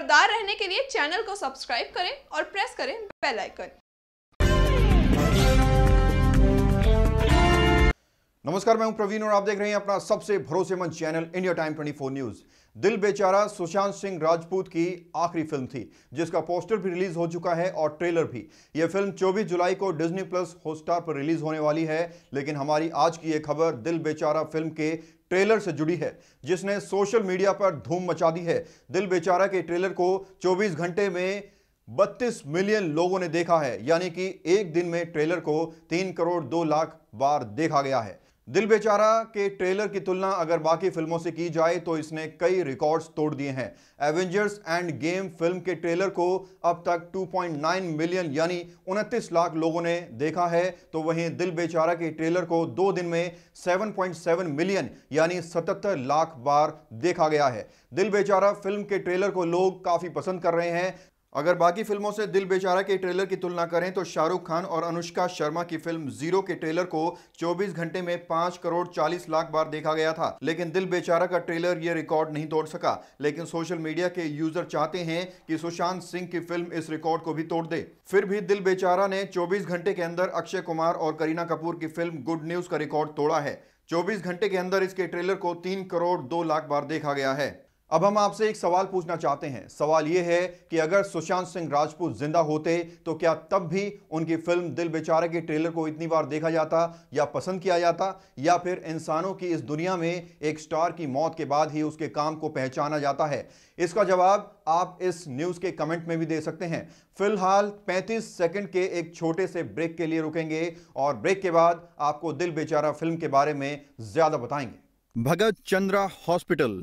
खबरदार रहने के लिए चैनल को सब्सक्राइब करें और प्रेस करें बेल आइकन नमस्कार मैं हूं प्रवीण और आप देख रहे हैं अपना सबसे भरोसेमंद चैनल इंडिया टाइम 24 न्यूज़ दिल बेचारा सुशांत सिंह राजपूत की आखिरी फिल्म थी जिसका पोस्टर भी रिलीज हो चुका है और ट्रेलर भी यह फिल्म 24 जुलाई को डिज्नी प्लस हॉटस्टार पर रिलीज होने वाली है लेकिन हमारी आज की यह खबर दिल बेचारा फिल्म के ट्रेलर से जुड़ी है जिसने सोशल मीडिया पर धूम मचा दी है दिल बेचारा के ट्रेलर को चौबीस घंटे में 32 मिलियन लोगों ने देखा है यानी कि एक दिन में ट्रेलर को तीन करोड़ दो लाख बार देखा गया है दिल बेचारा के ट्रेलर की तुलना अगर बाकी फिल्मों से की जाए तो इसने कई रिकॉर्ड्स तोड़ दिए हैं एवेंजर्स एंड गेम फिल्म के ट्रेलर को अब तक 2.9 मिलियन यानी उनतीस लाख लोगों ने देखा है तो वहीं दिल बेचारा के ट्रेलर को दो दिन में 7.7 मिलियन यानी 77 लाख बार देखा गया है दिल बेचारा फिल्म के ट्रेलर को लोग काफ़ी पसंद कर रहे हैं अगर बाकी फिल्मों से दिल बेचारा के ट्रेलर की तुलना करें तो शाहरुख खान और अनुष्का शर्मा की फिल्म जीरो के ट्रेलर को 24 घंटे में 5 करोड़ 40 लाख बार देखा गया था लेकिन दिल बेचारा का ट्रेलर यह रिकॉर्ड नहीं तोड़ सका लेकिन सोशल मीडिया के यूजर चाहते हैं कि सुशांत सिंह की फिल्म इस रिकॉर्ड को भी तोड़ दे फिर भी दिल बेचारा ने चौबीस घंटे के अंदर अक्षय कुमार और करीना कपूर की फिल्म गुड न्यूज का रिकॉर्ड तोड़ा है चौबीस घंटे के अंदर इसके ट्रेलर को तीन करोड़ दो लाख बार देखा गया है अब हम आपसे एक सवाल पूछना चाहते हैं सवाल यह है कि अगर सुशांत सिंह राजपूत जिंदा होते तो क्या तब भी उनकी फिल्म दिल बेचारा के ट्रेलर को इतनी बार देखा जाता या पसंद किया जाता या फिर इंसानों की इस दुनिया में एक स्टार की मौत के बाद ही उसके काम को पहचाना जाता है इसका जवाब आप इस न्यूज के कमेंट में भी दे सकते हैं फिलहाल पैंतीस सेकेंड के एक छोटे से ब्रेक के लिए रुकेंगे और ब्रेक के बाद आपको दिल बेचारा फिल्म के बारे में ज्यादा बताएंगे भगत चंद्रा हॉस्पिटल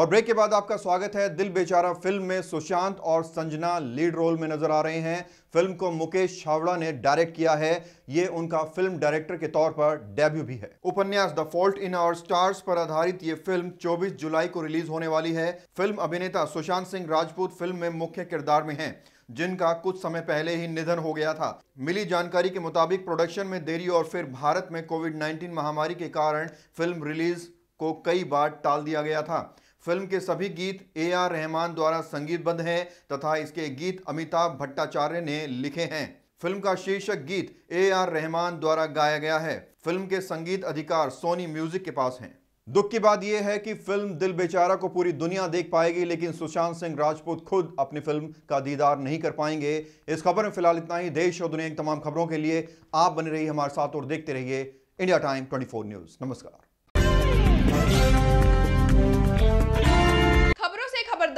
और ब्रेक के बाद आपका स्वागत है दिल बेचारा फिल्म में सुशांत और संजना लीड रोल में नजर आ रहे हैं फिल्म को मुकेश छावड़ा ने डायरेक्ट किया है ये उनका फिल्म डायरेक्टर के तौर पर डेब्यू भी है उपन्यास the fault in our stars पर आधारित ये फिल्म 24 जुलाई को रिलीज होने वाली है फिल्म अभिनेता सुशांत सिंह राजपूत फिल्म में मुख्य किरदार में है जिनका कुछ समय पहले ही निधन हो गया था मिली जानकारी के मुताबिक प्रोडक्शन में देरी और फिर भारत में कोविड नाइन्टीन महामारी के कारण फिल्म रिलीज को कई बार टाल दिया गया था फिल्म के सभी गीत ए आर रहमान द्वारा संगीतबद्ध हैं तथा इसके गीत अमिताभ भट्टाचार्य ने लिखे हैं फिल्म का शीर्षक गीत ए आर रहमान द्वारा गाया गया है फिल्म के संगीत अधिकार सोनी म्यूजिक के पास हैं दुख की बात यह है कि फिल्म दिल बेचारा को पूरी दुनिया देख पाएगी लेकिन सुशांत सिंह राजपूत खुद अपनी फिल्म का दीदार नहीं कर पाएंगे इस खबर में फिलहाल इतना ही देश और दुनिया की तमाम खबरों के लिए आप बने रहिए हमारे साथ और देखते रहिए इंडिया टाइम ट्वेंटी न्यूज नमस्कार